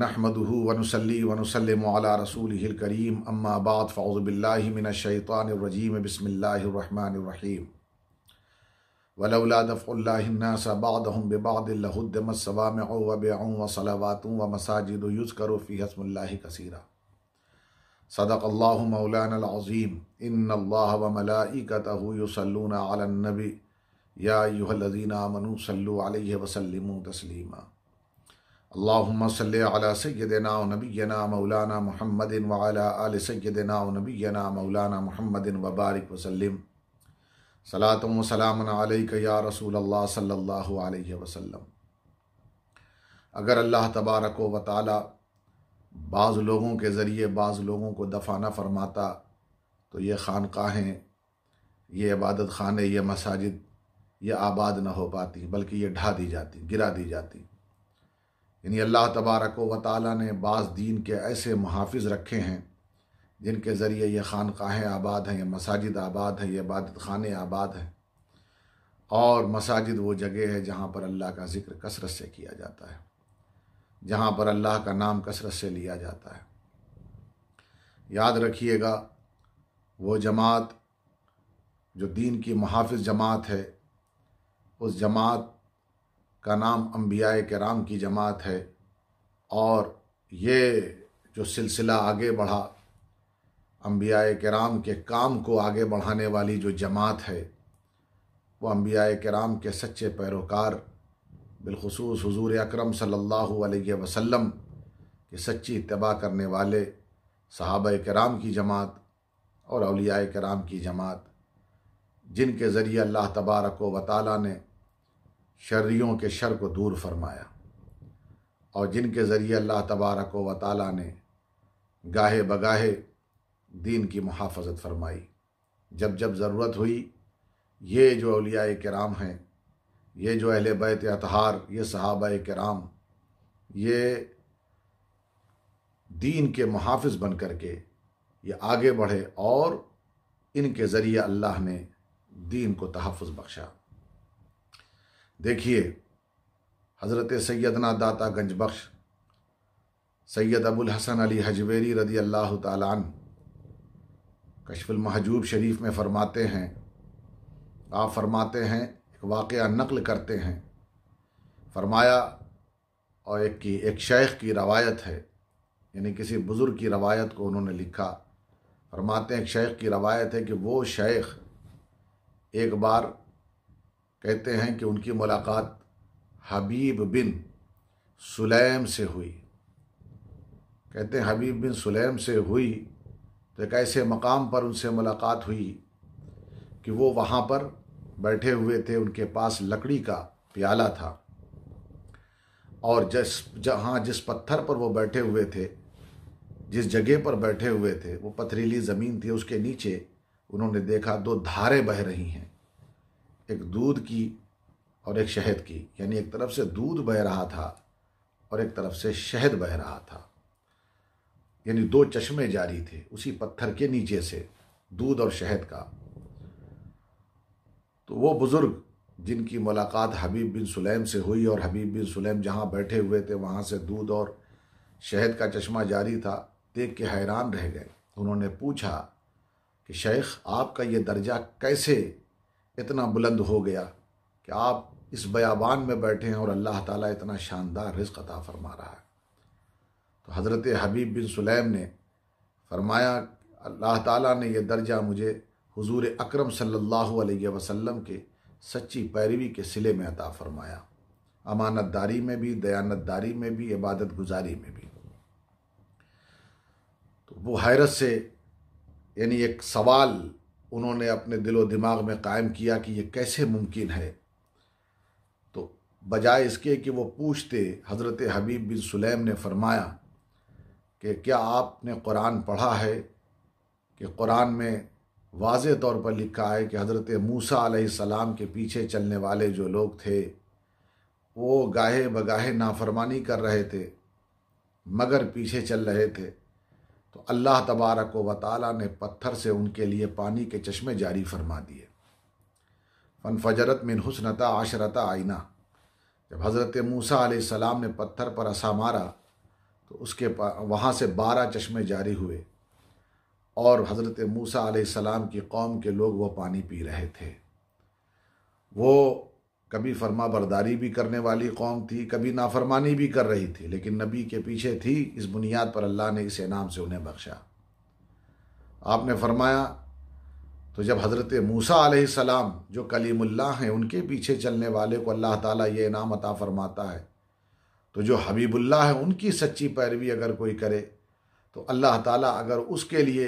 नहमदहू वनसली वनसलम रसूल करीम अम्माबाद फ़ाउज़बिल्लिमिनशैतानरजीम बसमीम वलौलादफ़ल्लासबादहम बेबादमसवाम वबेऊँ वसलावातूँ व मसाजिद युज़करफ़ी हसमल्ला कसीरा सदक अल्लाह मौलानज़ीम इन अल्लाह व मलाइकतहूसलून आलनबी या युहलजीना मनु सल्लु अलैहि वसल्लम तस्लीमा अल्लाहुम्मा सल्ले अला सय्यदना नबीना मौलाना मोहम्मदिन वाला आल सय्यदना नबीना मौलाना मोहम्मदिन वबारक वसलम सलातम वसलाम या रसूल अल्लाह सल्लल्लाहु अलैहि वसल्लम अगर अल्लाह तबारक व ताली बाज़ लोगों के ज़रिए बाज़ लोगों को दफाना फरमाता तो ये खानकाहें ये इबादत खाने ये मसाजिद ये आबाद न हो पाती बल्कि ये ढा दी जाती गिरा दी जाती यानी अल्लाह तबारक व ताली ने बाज़ दीन के ऐसे महाफ़ रखे हैं जिनके ज़रिए ये खानकाहें आबाद हैं ये मसाजिद आबाद हैं ये इबादत खाने आबाद हैं और मसाजिद वो जगह है जहाँ पर अल्लाह का ज़िक्र कसरत से किया जाता है जहाँ पर अल्लाह का नाम कसरत से लिया जाता है याद रखिएगा वो जमात जो दीन की महाफ़ जमात है उस जमात का नाम अम्बिया कराम की जमात है और ये जो सिलसिला आगे बढ़ा अम्बिया कराम के काम को आगे बढ़ाने वाली जो जमात है वो अम्बिया कराम के सच्चे पैरोकार बिलखसूस हजूर अक्रम सल्लल्लाहु वसलम वसल्लम के सच्ची इतबा करने वाले सहाब कराम की जमात और अलिया कराम की जमात जिनके ज़रिए अल्लाह तबारक व ताली ने शर्रियों के शर को दूर फरमाया और जिनके ज़रिए अल्लाह तबारक व ताली ने गाहे बगाहे दीन की मुहाफजत फरमाई जब जब ज़रूरत हुई ये जो अलिया कराम हैं ये जो अहल बैत अतहार ये सहाबा कराम ये दीन के मुहाफ़ बन कर के ये आगे बढ़े और इनके ज़रिए अल्लाह ने दीन को तहफ़ बख्शा देखिए हज़रत सैदना दाता गंजबख्श सैयद अबुल हसन अली हजवेरी रदी अल्लाह तन कशफुल महजूब शरीफ में फ़रमाते हैं आप फरमाते हैं एक वाक़ नकल करते हैं फरमाया और एक की एक शेख की रवायत है यानी किसी बुज़ुर्ग की रवायत को उन्होंने लिखा फरमाते हैं एक शेख की रवायत है कि वो शेख एक बार कहते हैं कि उनकी मुलाकात हबीब बिन सुलेम से हुई कहते हैं हबीब बिन सुलेम से हुई तो एक ऐसे मकाम पर उनसे मुलाकात हुई कि वो वहाँ पर बैठे हुए थे उनके पास लकड़ी का प्याला था और जिस जहाँ जिस पत्थर पर वो बैठे हुए थे जिस जगह पर बैठे हुए थे वो पथरीली ज़मीन थी उसके नीचे उन्होंने देखा दो धारे बह रही हैं एक दूध की और एक शहद की यानी एक तरफ से दूध बह रहा था और एक तरफ से शहद बह रहा था यानी दो चश्मे जारी थे उसी पत्थर के नीचे से दूध और शहद का तो वो बुज़ुर्ग जिनकी मुलाकात हबीब बिन सुलेम से हुई और हबीब बिन सुलेम जहाँ बैठे हुए थे वहाँ से दूध और शहद का चश्मा जारी था देख के हैरान रह गए उन्होंने पूछा कि शेख आपका ये दर्जा कैसे इतना बुलंद हो गया कि आप इस बयाबान में बैठे हैं और अल्लाह ताला इतना शानदार रिस्क अता फरमा रहा है तो हज़रत हबीब बिन सुलेम ने फरमाया अल्लाह ताला ने यह दर्जा मुझे हुजूर अकरम सल्लल्लाहु अलैहि वसल्लम के सच्ची पैरवी के सिले में अता फरमाया अमानत दारी में भी दयानत दारी में भी इबादत गुजारी में भी तो वो हैरत से यानी एक सवाल उन्होंने अपने दिलो दिमाग में कायम किया कि ये कैसे मुमकिन है तो बजाय इसके कि वो पूछते हज़रत हबीब बिन सुलेम ने फरमाया कि क्या आपने कुरान पढ़ा है कि कुरान में वाज तौर पर लिखा है कि हज़रत मूसा सलाम के पीछे चलने वाले जो लोग थे वो गाहे बगाहे नाफरमानी कर रहे थे मगर पीछे चल रहे थे तो अल्लाह तबारक व ताली ने पत्थर से उनके लिए पानी के चश्मे जारी फरमा दिए फन फजरत मिन हुसनता आशरता आईना जब हज़रत मूसा सलाम ने पत्थर पर असा मारा तो उसके वहाँ से बारह चश्मे जारी हुए और हज़रत मूसा सलाम की कौम के लोग वह पानी पी रहे थे वो कभी फ़रमा बरदारी भी करने वाली कौम थी कभी नाफरमानी भी कर रही थी लेकिन नबी के पीछे थी इस बुनियाद पर अल्लाह ने इस इनाम से उन्हें बख्शा आपने फरमाया तो जब हज़रत मूसा सलाम जो कलीमुल्ला हैं उनके पीछे चलने वाले को अल्लाह ताला ये इनाम अता फरमाता है तो जो हबीबुल्ला है उनकी सच्ची पैरवी अगर कोई करे तो अल्लाह ताला अगर उसके लिए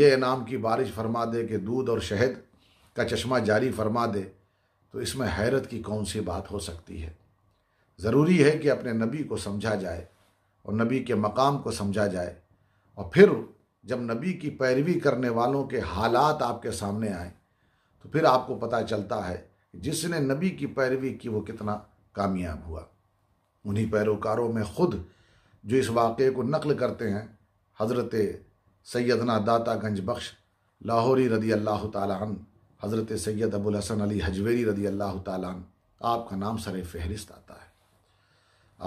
ये इनाम की बारिश फरमा दे कि दूध और शहद का चश्मा जारी फरमा दे तो इसमें हैरत की कौन सी बात हो सकती है ज़रूरी है कि अपने नबी को समझा जाए और नबी के मकाम को समझा जाए और फिर जब नबी की पैरवी करने वालों के हालात आपके सामने आए तो फिर आपको पता चलता है जिसने नबी की पैरवी की वो कितना कामयाब हुआ उन्हीं पैरोकारों में ख़ुद जो इस वाक़े को नकल करते हैं हज़रत सैदना दाता गंज बख्श लाहौरी रदी अल्लाह तन हज़रत सैयद अबुल हसन अली हजवेरी रदी अल्लाह तालान आपका नाम सर फहरिस्त आता है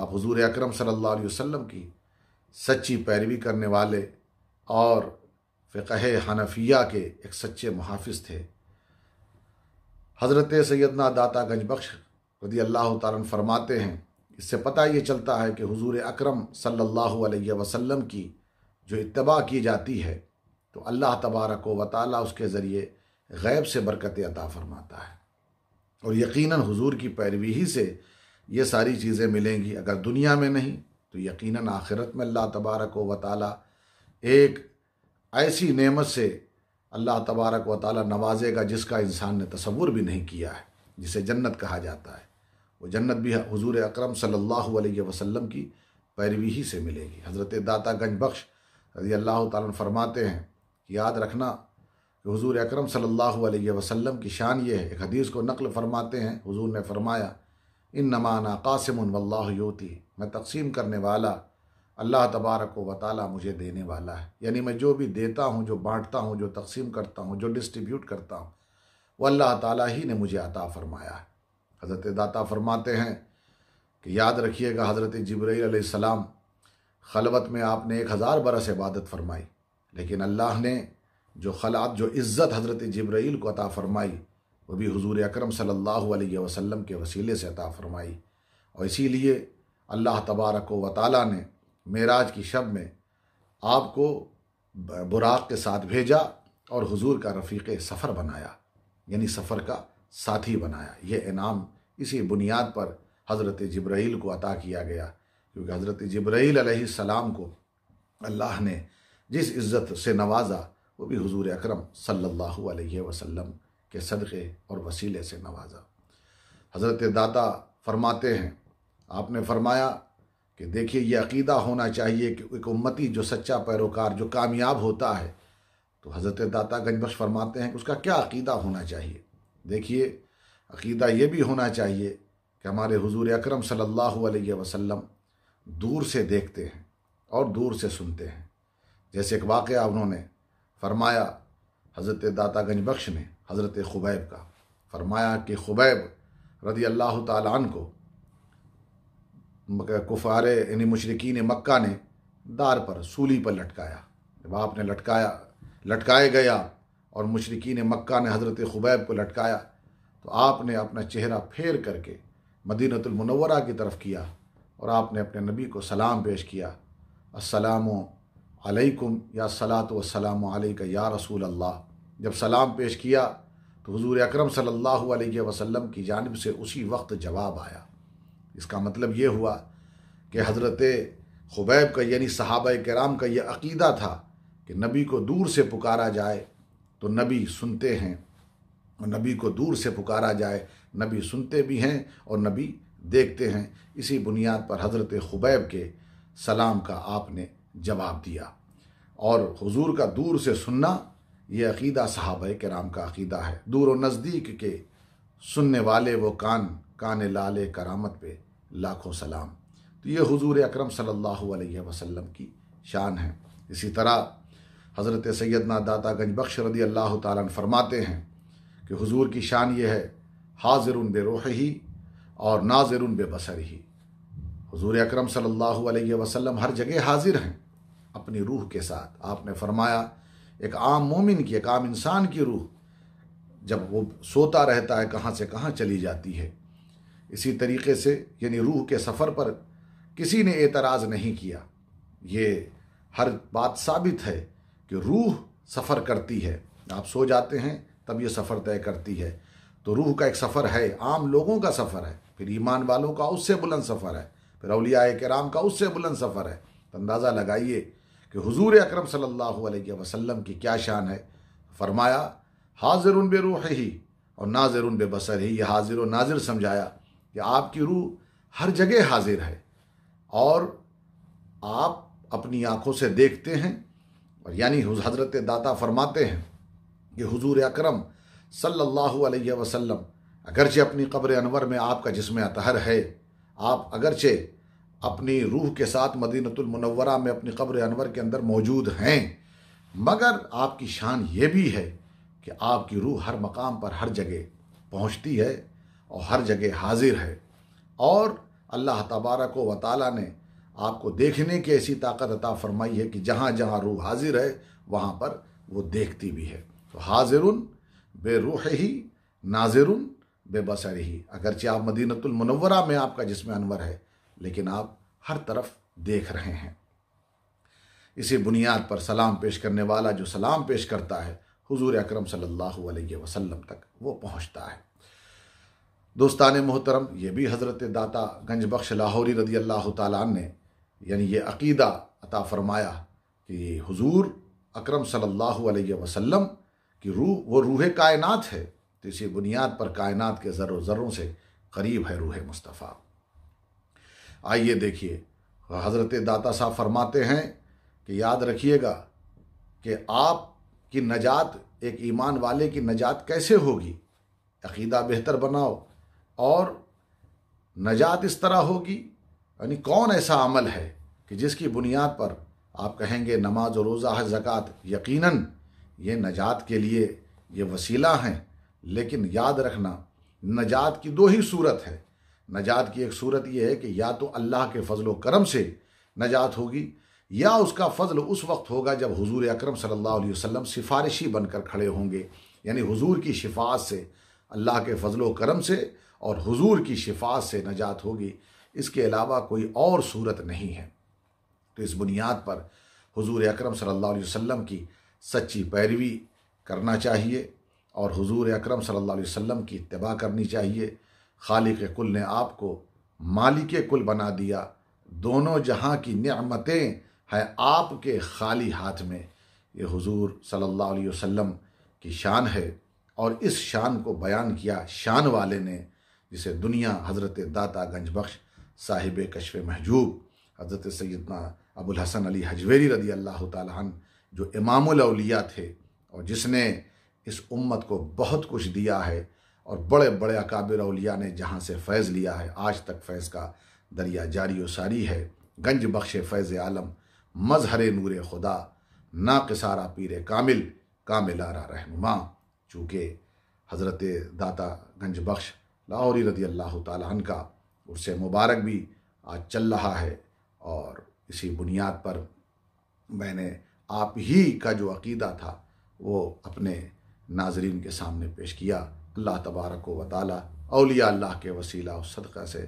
आप हजूर अक्रम सल्ला वसम की सच्ची पैरवी करने वाले और फ़िकह हनफिया के एक सच्चे मुहाफ़ थे हज़रत सैदना दाता गंजबख्श रदी अल्लाह तारन फरमाते हैं इससे पता ये चलता है कि हजूर अक्रम सल्ला वसम की जो इतबा की जाती है तो अल्लाह तबारक व ताली उसके ज़रिए गैब से बरकत अता फरमाता है और यकीनन हुजूर की पैरवी ही से ये सारी चीज़ें मिलेंगी अगर दुनिया में नहीं तो यकीनन आखिरत में अल्लाह तबारक व ताली एक ऐसी नेमत से अल्लाह तबारक व ताली नवाजेगा जिसका इंसान ने तस्वुर भी नहीं किया है जिसे जन्नत कहा जाता है वो जन्नत भी हजूर अक्रम सल्लल्लाहु अलैहि वसल्लम की पैरवी ही से मिलेगी हज़रत दाता गंज बख्श रजी अल्लाह तरमाते हैं कि याद रखना कि हुजूर अकरम सल्लल्लाहु अलैहि वसल्लम की शान ये है एक हदीस को नकल फरमाते हैं हुजूर ने फरमाया इन नमाना कासिम वल्लाह योती मैं तकसीम करने वाला अल्लाह तबारक व ताली मुझे देने वाला है यानी मैं जो भी देता हूँ जो बाँटता हूँ जो तकसीम करता हूँ जो डिस्ट्रीब्यूट करता हूँ वो अल्लाह ताली ही ने मुझे अता फरमाया है हज़रत दाता फरमाते हैं कि याद रखिएगा हज़रत जबरीसम खलबत में आपने एक हज़ार बरस इबादत फरमाई लेकिन अल्लाह ने जो खलात जो इज़्ज़त हज़रत जब्राइल को अता फ़रमाई वह भी हजूर अक्रम सल्लल्लाहु अलैहि वसल्लम के वसीले से अता फ़रमाई और इसीलिए अल्लाह तबारक व ताली ने मेराज की शब में आपको बुराक के साथ भेजा और हुजूर का रफ़ीक सफ़र बनाया यानी सफ़र का साथी बनाया यह इनाम इसी बुनियाद पर हज़रत जब्राइल को अता किया गया क्योंकि हज़रत जब्राइल सलाम को अल्लाह ने जिस इज़्ज़त से नवाजा वो भी हुजूर अकरम सल्लल्लाहु अलैहि वसल्लम के सदक़े और वसीले से नवाजा हज़रत दाता फरमाते हैं आपने फरमाया कि देखिए ये अकीदा होना चाहिए कि एक उम्मती जो सच्चा पैरोकार जो कामयाब होता है तो हज़रत दाता गंजबख्श फरमाते हैं कि उसका क्या अकीदा होना चाहिए देखिए अकीदा ये भी होना चाहिए कि हमारे हुजूर अकरम सल्लल्लाहु अलैहि वसल्लम दूर से देखते हैं और दूर से सुनते हैं जैसे एक वाक़ उन्होंने फरमाया हज़रत दाता गंज बख्श ने हज़रत खुबैब का फरमाया कि खुबैब रदी अल्लाह तन को कुफ़ार यानी मशरकिन मक्का ने दार पर सूली पर लटकाया जब आपने लटकाया लटकाए गया और मशरकिन मक्का ने हज़रत खुबैब को लटकाया तो आपने अपना चेहरा फेर करके मदीनतुलमनवरा की तरफ किया और आपने अपने नबी को सलाम पेश किया असलामो अलैकुम या सलात वसलाम का या रसूल अल्लाह जब सलाम पेश किया तो हजूर अक्रम सल्लल्लाहु अलैहि वसल्लम की जानब से उसी वक्त जवाब आया इसका मतलब ये हुआ कि हज़रत खुबैब का यानी सहाब कराम का यह अकीदा था कि नबी को दूर से पुकारा जाए तो नबी सुनते हैं और नबी को दूर से पुकारा जाए नबी सुनते भी हैं और नबी देखते हैं इसी बुनियाद पर हज़रत खुबैब के सलाम का आपने जवाब दिया और हुजूर का दूर से सुनना यह अकीदा साहब राम का अकीदा है दूर और नज़दीक के सुनने वाले वो कान कान लाल करामत पे लाखों सलाम तो ये हुजूर अकरम सल्लल्लाहु अलैहि वसल्लम की शान है इसी तरह हज़रत सैदना दाता गंजबख्श रदी अल्लाह ताला फरमाते हैं कि हुजूर की शान ये है हाजिर बेरोह ही और नाजिर बेबसर ही हजूर अक्रम सल्ला वसलम हर जगह हाजिर हैं अपनी रूह के साथ आपने फरमाया एक आम मोमिन की एक आम इंसान की रूह जब वो सोता रहता है कहाँ से कहाँ चली जाती है इसी तरीके से यानी रूह के सफ़र पर किसी ने एतराज़ नहीं किया ये हर बात साबित है कि रूह सफ़र करती है आप सो जाते हैं तब ये सफ़र तय करती है तो रूह का एक सफ़र है आम लोगों का सफ़र है फिर ईमान वालों का उससे बुलंद सफ़र है फिर अलिया कराम का उससे बुलंद सफ़र है तो अंदाज़ा लगाइए कि हुजूर अकरम सल्लल्लाहु अलैहि वसल्लम की क्या शान है फरमाया हाजिर बे रूह ही और नाजिर बे बसर ही ये हाजिर व नाजिर समझाया कि आपकी रूह हर जगह हाजिर है और आप अपनी आँखों से देखते हैं और यानी हज़रत दाता फरमाते हैं कि हुजूर अकरम सल्लल्लाहु अलैहि वसल्लम अगरचे अपनी कब्र अनवर में आपका जिसम अतहर है आप अगरचे अपनी रूह के साथ मदीनतुलमनवरा में अपनी कब्र अनवर के अंदर मौजूद हैं मगर आपकी शान ये भी है कि आपकी रूह हर मकाम पर हर जगह पहुंचती है और हर जगह हाजिर है और अल्लाह तबारक व ताली ने आपको देखने की ऐसी ताकत अता फरमाई है कि जहाँ जहाँ रूह हाजिर है वहाँ पर वो देखती भी है तो हाजिर बे रूह ही नाजिर बेबसर ही अगरचे आप मदीनतुलमनवरा में आपका जिसमें अनवर है लेकिन आप हर तरफ देख रहे हैं इसी बुनियाद पर सलाम पेश करने वाला जो सलाम पेश करता है हुजूर अकरम सल्लल्लाहु अलैहि वसल्लम तक वो पहुंचता है दोस्तान मोहतरम ये भी हज़रत दाता गंजबख्श लाहौरी रदी अल्लाह ताली ने यानी ये अकीदा अता फरमाया कि हुजूर अकरम सल्लल्लाहु अलैहि वसल्लम की रूह वो रूह कायनात है तो इसी बुनियाद पर कायनात के ज़र्रों ज़र्रों से करीब है रूह मुस्तफ़ा आइए देखिए हज़रत दाता साहब फरमाते हैं कि याद रखिएगा कि आप की नजात एक ईमान वाले की नजात कैसे होगी अकीदा बेहतर बनाओ और नजात इस तरह होगी यानी कौन ऐसा अमल है कि जिसकी बुनियाद पर आप कहेंगे नमाज और रोज़ा है ज़क़़त यकीनन ये नजात के लिए ये वसीला हैं लेकिन याद रखना नजात की दो ही सूरत है नजात की एक सूरत यह है कि या तो अल्लाह के फजल करम से नजात होगी या उसका फजल उस वक्त होगा जब हुजूर अकरम सल्लल्लाहु अलैहि वसल्लम सिफारिशी बनकर खड़े होंगे यानी हुजूर की शिफात से अल्लाह के फजल करम से और हुजूर की शिफात से नजात होगी इसके अलावा कोई और सूरत नहीं है तो इस बुनियाद पर हुजूर अकरम सल्लल्लाहु अलैहि वसल्लम की सच्ची पैरवी करना चाहिए और हुजूर अकरम सल्लल्लाहु अलैहि वसल्लम की इतबा करनी चाहिए खालिक कुल ने आपको मालिक कुल बना दिया दोनों जहाँ की नमतें हैं आपके खाली हाथ में ये हुजूर सल्लल्लाहु अलैहि वसल्लम की शान है और इस शान को बयान किया शान वाले ने जिसे दुनिया हज़रत दाता गंजबख्श साहिब कशफ महजूब हज़रत सैदना अबुल हसन अली हजवेरी रदी अल्लाह तन जो इमामुलौलिया थे और जिसने इस उम्मत को बहुत कुछ दिया है और बड़े बड़े अकाबिर अलिया ने जहाँ से फैज़ लिया है आज तक फैज़ का दरिया जारी व सारी है गंज बख्श फैज़ आलम मजहर नूर खुदा ना किसारा पीर कामिल कामिलारा रहनुमा चूँकि हज़रत दाता गंज बख्श लाहौरी रदी अल्लाह तन का उर्से मुबारक भी आज चल रहा है और इसी बुनियाद पर मैंने आप ही का जो अकीदा था वो अपने नाजरीन के सामने पेश किया अल्लाह तबारक व ताली अलिया अल्लाह के वसीला और सदका से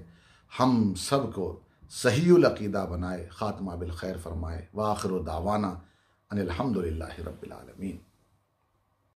हम सब को सहीदा बनाए ख़ात्मा बिल खैर फरमाए वाखिर दावाना अनिलहमदिल्ला रबालमीन